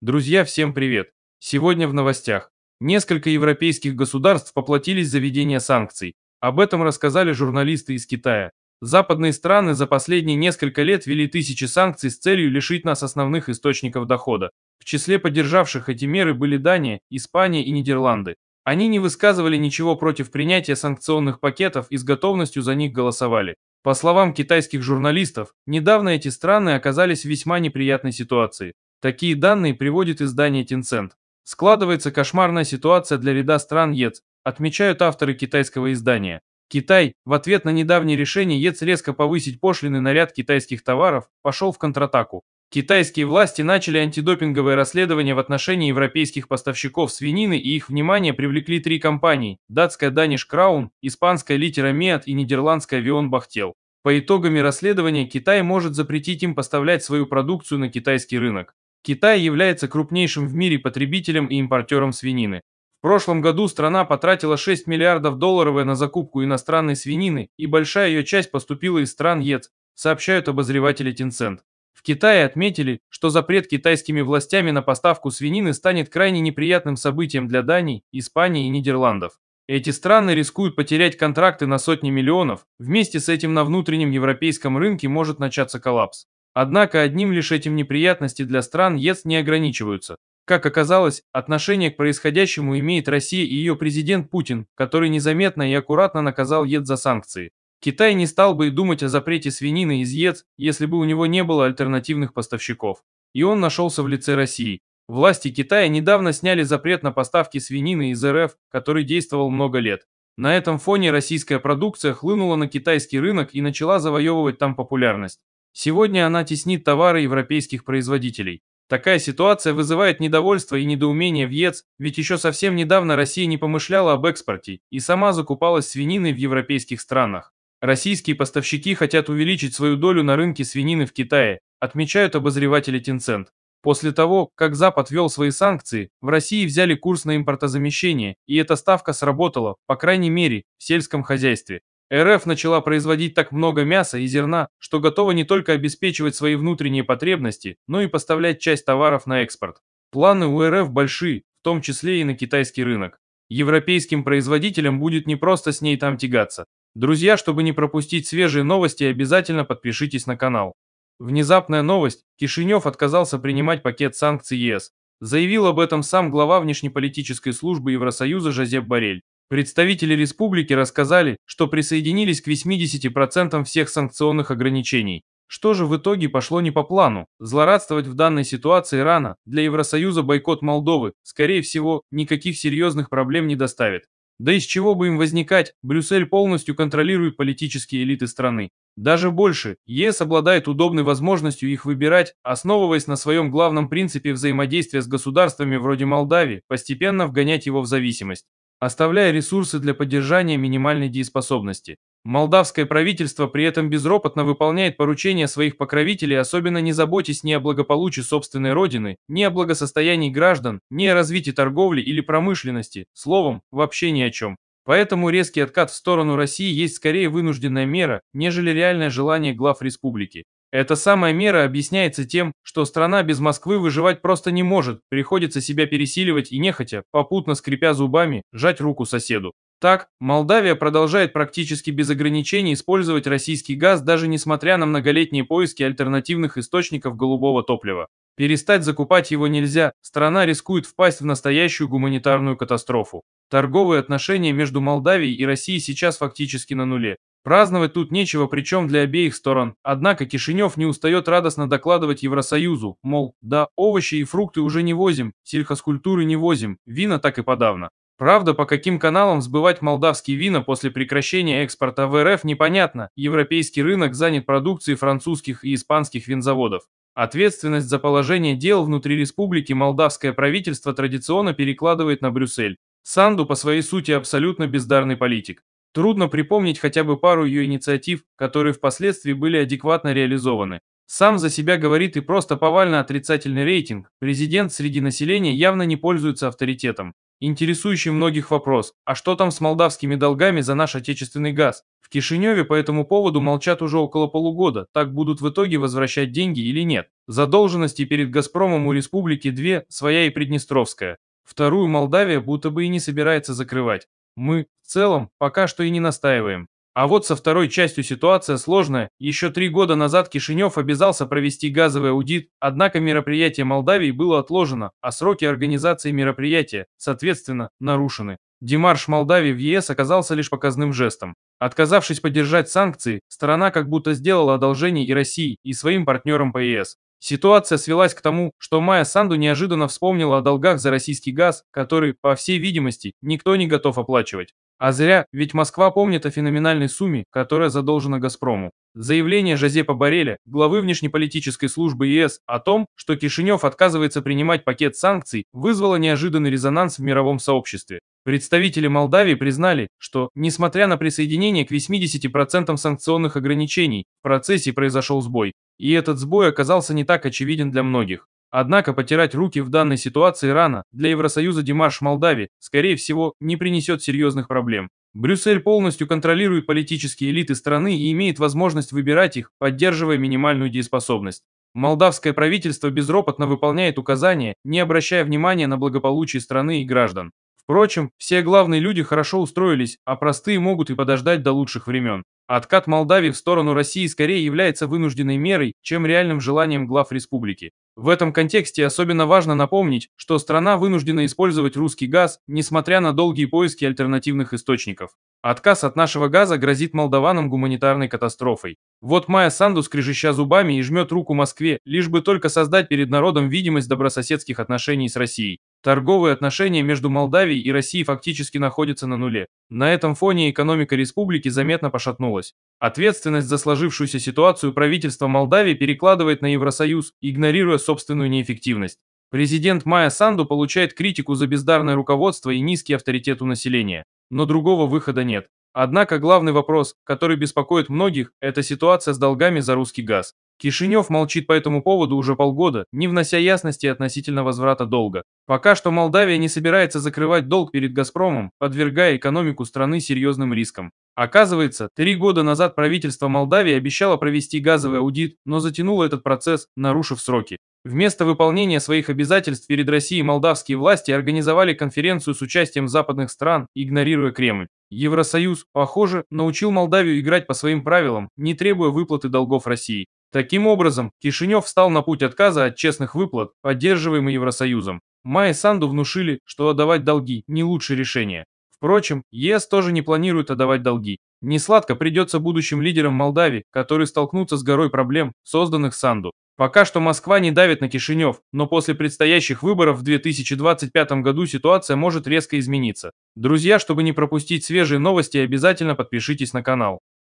Друзья, всем привет! Сегодня в новостях. Несколько европейских государств поплатились за введение санкций. Об этом рассказали журналисты из Китая. Западные страны за последние несколько лет ввели тысячи санкций с целью лишить нас основных источников дохода. В числе поддержавших эти меры были Дания, Испания и Нидерланды. Они не высказывали ничего против принятия санкционных пакетов и с готовностью за них голосовали. По словам китайских журналистов, недавно эти страны оказались в весьма неприятной ситуации. Такие данные приводит издание Tencent. Складывается кошмарная ситуация для ряда стран ЕЦ, отмечают авторы китайского издания. Китай в ответ на недавнее решение ЕЦ резко повысить пошлины на ряд китайских товаров пошел в контратаку. Китайские власти начали антидопинговое расследование в отношении европейских поставщиков свинины и их внимание привлекли три компании – датская Danish Crown, испанская Litera Meat и нидерландская Vion Бахтел. По итогам расследования Китай может запретить им поставлять свою продукцию на китайский рынок. Китай является крупнейшим в мире потребителем и импортером свинины. В прошлом году страна потратила 6 миллиардов долларов на закупку иностранной свинины, и большая ее часть поступила из стран ЕЦ, сообщают обозреватели Tencent. В Китае отметили, что запрет китайскими властями на поставку свинины станет крайне неприятным событием для Дании, Испании и Нидерландов. Эти страны рискуют потерять контракты на сотни миллионов, вместе с этим на внутреннем европейском рынке может начаться коллапс. Однако одним лишь этим неприятности для стран ЕС не ограничиваются. Как оказалось, отношение к происходящему имеет Россия и ее президент Путин, который незаметно и аккуратно наказал ЕС за санкции. Китай не стал бы и думать о запрете свинины из ЕС, если бы у него не было альтернативных поставщиков. И он нашелся в лице России. Власти Китая недавно сняли запрет на поставки свинины из РФ, который действовал много лет. На этом фоне российская продукция хлынула на китайский рынок и начала завоевывать там популярность. Сегодня она теснит товары европейских производителей. Такая ситуация вызывает недовольство и недоумение в ЕЦ, ведь еще совсем недавно Россия не помышляла об экспорте и сама закупалась свининой в европейских странах. Российские поставщики хотят увеличить свою долю на рынке свинины в Китае, отмечают обозреватели Tencent. После того, как Запад ввел свои санкции, в России взяли курс на импортозамещение, и эта ставка сработала, по крайней мере, в сельском хозяйстве. РФ начала производить так много мяса и зерна, что готова не только обеспечивать свои внутренние потребности, но и поставлять часть товаров на экспорт. Планы у РФ большие, в том числе и на китайский рынок. Европейским производителям будет не просто с ней там тягаться. Друзья, чтобы не пропустить свежие новости, обязательно подпишитесь на канал. Внезапная новость. Кишинев отказался принимать пакет санкций ЕС. Заявил об этом сам глава внешнеполитической службы Евросоюза Жозеп Борель. Представители республики рассказали, что присоединились к 80% всех санкционных ограничений. Что же в итоге пошло не по плану? Злорадствовать в данной ситуации рано. Для Евросоюза бойкот Молдовы, скорее всего, никаких серьезных проблем не доставит. Да из чего бы им возникать, Брюссель полностью контролирует политические элиты страны. Даже больше, ЕС обладает удобной возможностью их выбирать, основываясь на своем главном принципе взаимодействия с государствами вроде Молдавии, постепенно вгонять его в зависимость оставляя ресурсы для поддержания минимальной дееспособности. Молдавское правительство при этом безропотно выполняет поручения своих покровителей, особенно не заботясь ни о благополучии собственной родины, ни о благосостоянии граждан, ни о развитии торговли или промышленности, словом, вообще ни о чем. Поэтому резкий откат в сторону России есть скорее вынужденная мера, нежели реальное желание глав республики. Эта самая мера объясняется тем, что страна без Москвы выживать просто не может, приходится себя пересиливать и нехотя, попутно скрипя зубами, жать руку соседу. Так, Молдавия продолжает практически без ограничений использовать российский газ, даже несмотря на многолетние поиски альтернативных источников голубого топлива. Перестать закупать его нельзя, страна рискует впасть в настоящую гуманитарную катастрофу. Торговые отношения между Молдавией и Россией сейчас фактически на нуле. Праздновать тут нечего, причем для обеих сторон. Однако Кишинев не устает радостно докладывать Евросоюзу, мол, да, овощи и фрукты уже не возим, сельхозкультуры не возим, вина так и подавно. Правда, по каким каналам сбывать молдавские вина после прекращения экспорта в РФ непонятно. Европейский рынок занят продукцией французских и испанских винзаводов. Ответственность за положение дел внутри республики молдавское правительство традиционно перекладывает на Брюссель. Санду по своей сути абсолютно бездарный политик. Трудно припомнить хотя бы пару ее инициатив, которые впоследствии были адекватно реализованы. Сам за себя говорит и просто повально отрицательный рейтинг. Президент среди населения явно не пользуется авторитетом. Интересующий многих вопрос, а что там с молдавскими долгами за наш отечественный газ? В Кишиневе по этому поводу молчат уже около полугода, так будут в итоге возвращать деньги или нет. Задолженности перед «Газпромом» у республики две, своя и приднестровская. Вторую Молдавия будто бы и не собирается закрывать мы в целом пока что и не настаиваем. А вот со второй частью ситуация сложная. Еще три года назад Кишинев обязался провести газовый аудит, однако мероприятие Молдавии было отложено, а сроки организации мероприятия, соответственно, нарушены. Демарш Молдавии в ЕС оказался лишь показным жестом. Отказавшись поддержать санкции, страна как будто сделала одолжение и России, и своим партнерам по ЕС. Ситуация свелась к тому, что Майя Санду неожиданно вспомнила о долгах за российский газ, который, по всей видимости, никто не готов оплачивать. А зря, ведь Москва помнит о феноменальной сумме, которая задолжена «Газпрому». Заявление Жозепа Бореля, главы внешнеполитической службы ЕС, о том, что Кишинев отказывается принимать пакет санкций, вызвало неожиданный резонанс в мировом сообществе. Представители Молдавии признали, что, несмотря на присоединение к 80% санкционных ограничений, в процессе произошел сбой, и этот сбой оказался не так очевиден для многих. Однако потирать руки в данной ситуации рано, для Евросоюза Димаш Молдавии, скорее всего, не принесет серьезных проблем. Брюссель полностью контролирует политические элиты страны и имеет возможность выбирать их, поддерживая минимальную дееспособность. Молдавское правительство безропотно выполняет указания, не обращая внимания на благополучие страны и граждан. Впрочем, все главные люди хорошо устроились, а простые могут и подождать до лучших времен. Откат Молдавии в сторону России скорее является вынужденной мерой, чем реальным желанием глав республики. В этом контексте особенно важно напомнить, что страна вынуждена использовать русский газ, несмотря на долгие поиски альтернативных источников. Отказ от нашего газа грозит молдаванам гуманитарной катастрофой. Вот Майя Санду скрежеща зубами и жмет руку Москве, лишь бы только создать перед народом видимость добрососедских отношений с Россией. Торговые отношения между Молдавией и Россией фактически находятся на нуле. На этом фоне экономика республики заметно пошатнулась. Ответственность за сложившуюся ситуацию правительство Молдавии перекладывает на Евросоюз, игнорируя собственную неэффективность. Президент Майя Санду получает критику за бездарное руководство и низкий авторитет у населения. Но другого выхода нет. Однако главный вопрос, который беспокоит многих, это ситуация с долгами за русский газ. Кишинев молчит по этому поводу уже полгода, не внося ясности относительно возврата долга. Пока что Молдавия не собирается закрывать долг перед «Газпромом», подвергая экономику страны серьезным рискам. Оказывается, три года назад правительство Молдавии обещало провести газовый аудит, но затянуло этот процесс, нарушив сроки. Вместо выполнения своих обязательств перед Россией молдавские власти организовали конференцию с участием западных стран, игнорируя Кремль. Евросоюз, похоже, научил Молдавию играть по своим правилам, не требуя выплаты долгов России. Таким образом, Кишинев встал на путь отказа от честных выплат, поддерживаемый Евросоюзом. Майе Санду внушили, что отдавать долги – не лучшее решение. Впрочем, ЕС тоже не планирует отдавать долги. Несладко придется будущим лидерам Молдавии, которые столкнутся с горой проблем, созданных Санду. Пока что Москва не давит на Кишинев, но после предстоящих выборов в 2025 году ситуация может резко измениться. Друзья, чтобы не пропустить свежие новости, обязательно подпишитесь на канал.